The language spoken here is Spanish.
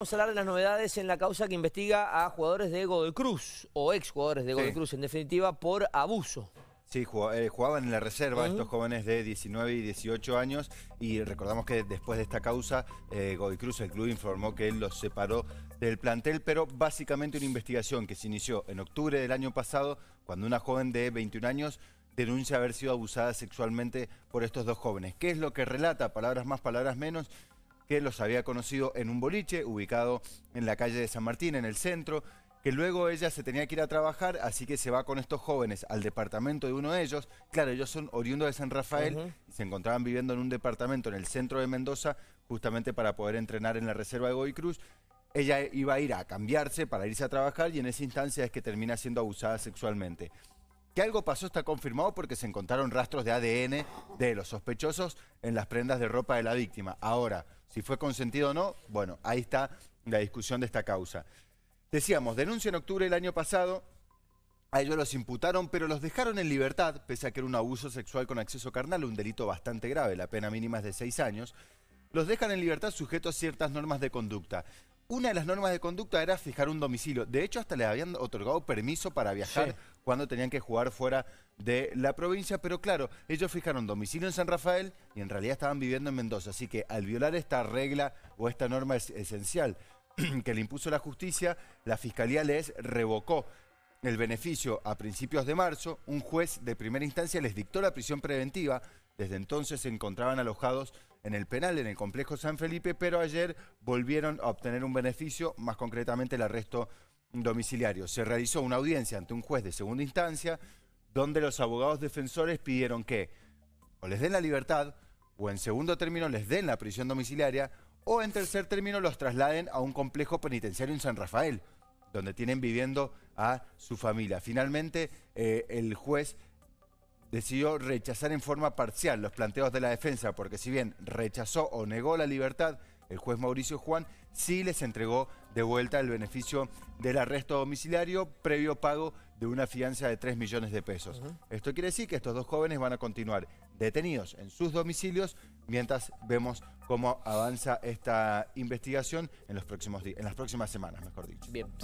Vamos a hablar de las novedades en la causa que investiga a jugadores de Godoy Cruz, o ex jugadores de Godoy Cruz, en definitiva, por abuso. Sí, eh, jugaban en la reserva estos jóvenes de 19 y 18 años y recordamos que después de esta causa, eh, Godoy Cruz, el club, informó que él los separó del plantel, pero básicamente una investigación que se inició en octubre del año pasado cuando una joven de 21 años denuncia haber sido abusada sexualmente por estos dos jóvenes. ¿Qué es lo que relata? Palabras más, palabras menos que los había conocido en un boliche ubicado en la calle de San Martín, en el centro, que luego ella se tenía que ir a trabajar, así que se va con estos jóvenes al departamento de uno de ellos. Claro, ellos son oriundos de San Rafael y se encontraban viviendo en un departamento en el centro de Mendoza, justamente para poder entrenar en la reserva de Goy Ella iba a ir a cambiarse para irse a trabajar y en esa instancia es que termina siendo abusada sexualmente. Que algo pasó está confirmado porque se encontraron rastros de ADN de los sospechosos en las prendas de ropa de la víctima. Ahora, si fue consentido o no, bueno, ahí está la discusión de esta causa. Decíamos, denuncia en octubre del año pasado, a ellos los imputaron, pero los dejaron en libertad, pese a que era un abuso sexual con acceso carnal, un delito bastante grave, la pena mínima es de seis años. Los dejan en libertad sujetos a ciertas normas de conducta. Una de las normas de conducta era fijar un domicilio. De hecho, hasta les habían otorgado permiso para viajar cuando tenían que jugar fuera de la provincia. Pero claro, ellos fijaron domicilio en San Rafael y en realidad estaban viviendo en Mendoza. Así que al violar esta regla o esta norma esencial que le impuso la justicia, la fiscalía les revocó el beneficio a principios de marzo. Un juez de primera instancia les dictó la prisión preventiva. Desde entonces se encontraban alojados en el penal, en el complejo San Felipe, pero ayer volvieron a obtener un beneficio, más concretamente el arresto domiciliario. Se realizó una audiencia ante un juez de segunda instancia donde los abogados defensores pidieron que o les den la libertad o en segundo término les den la prisión domiciliaria o en tercer término los trasladen a un complejo penitenciario en San Rafael, donde tienen viviendo a su familia. Finalmente, eh, el juez decidió rechazar en forma parcial los planteos de la defensa, porque si bien rechazó o negó la libertad, el juez Mauricio Juan sí les entregó de vuelta el beneficio del arresto domiciliario previo pago de una fianza de 3 millones de pesos. Esto quiere decir que estos dos jóvenes van a continuar detenidos en sus domicilios mientras vemos cómo avanza esta investigación en, los próximos en las próximas semanas, mejor dicho.